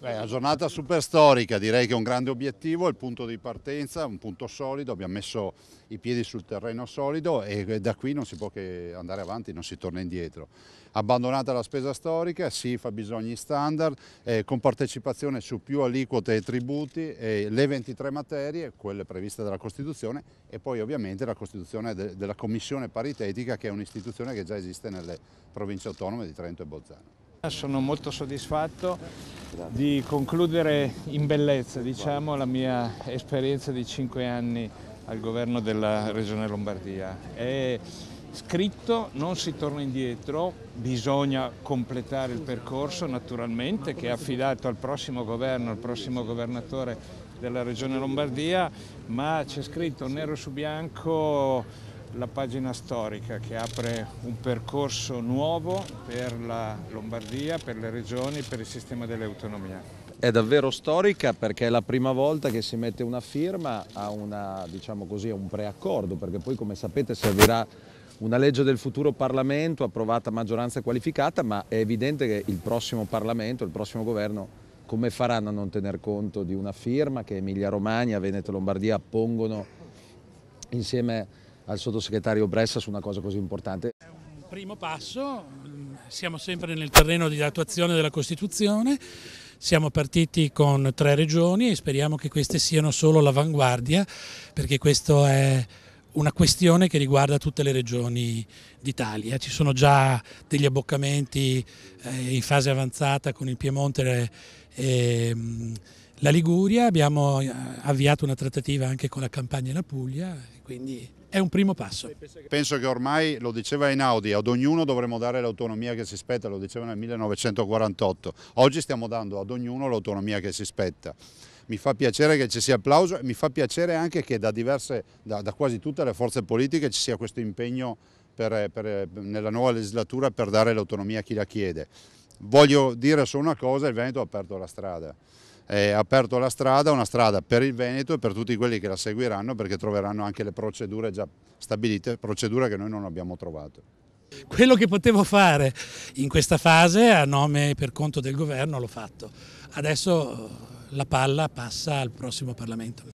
Beh, una giornata super storica, direi che è un grande obiettivo, è il punto di partenza, un punto solido, abbiamo messo i piedi sul terreno solido e da qui non si può che andare avanti, non si torna indietro. Abbandonata la spesa storica, sì, fa bisogni standard, eh, con partecipazione su più aliquote e tributi, eh, le 23 materie, quelle previste dalla Costituzione e poi ovviamente la Costituzione de della Commissione Paritetica che è un'istituzione che già esiste nelle province autonome di Trento e Bolzano. Sono molto soddisfatto di concludere in bellezza diciamo, la mia esperienza di cinque anni al governo della Regione Lombardia. È scritto, non si torna indietro, bisogna completare il percorso naturalmente che è affidato al prossimo governo, al prossimo governatore della Regione Lombardia, ma c'è scritto nero su bianco la pagina storica che apre un percorso nuovo per la Lombardia, per le regioni, per il sistema delle autonomie. È davvero storica perché è la prima volta che si mette una firma a una, diciamo così, un preaccordo, perché poi come sapete servirà una legge del futuro Parlamento approvata a maggioranza qualificata, ma è evidente che il prossimo Parlamento, il prossimo governo, come faranno a non tener conto di una firma che Emilia Romagna, Veneto e Lombardia pongono insieme a al sottosegretario Bressa su una cosa così importante. È un primo passo, mm, siamo sempre nel terreno di attuazione della Costituzione, siamo partiti con tre regioni e speriamo che queste siano solo l'avanguardia perché questa è una questione che riguarda tutte le regioni d'Italia. Ci sono già degli abboccamenti eh, in fase avanzata con il Piemonte e ehm, la Liguria, abbiamo eh, avviato una trattativa anche con la Campania e la Puglia, quindi è un primo passo. Penso che ormai, lo diceva Einaudi, ad ognuno dovremmo dare l'autonomia che si spetta, lo diceva nel 1948, oggi stiamo dando ad ognuno l'autonomia che si spetta. Mi fa piacere che ci sia applauso e mi fa piacere anche che da, diverse, da, da quasi tutte le forze politiche ci sia questo impegno per, per, nella nuova legislatura per dare l'autonomia a chi la chiede. Voglio dire solo una cosa, il Veneto ha aperto la strada eh, aperto la strada, una strada per il Veneto e per tutti quelli che la seguiranno perché troveranno anche le procedure già stabilite, procedure che noi non abbiamo trovato. Quello che potevo fare in questa fase a nome e per conto del governo l'ho fatto. Adesso la palla passa al prossimo Parlamento.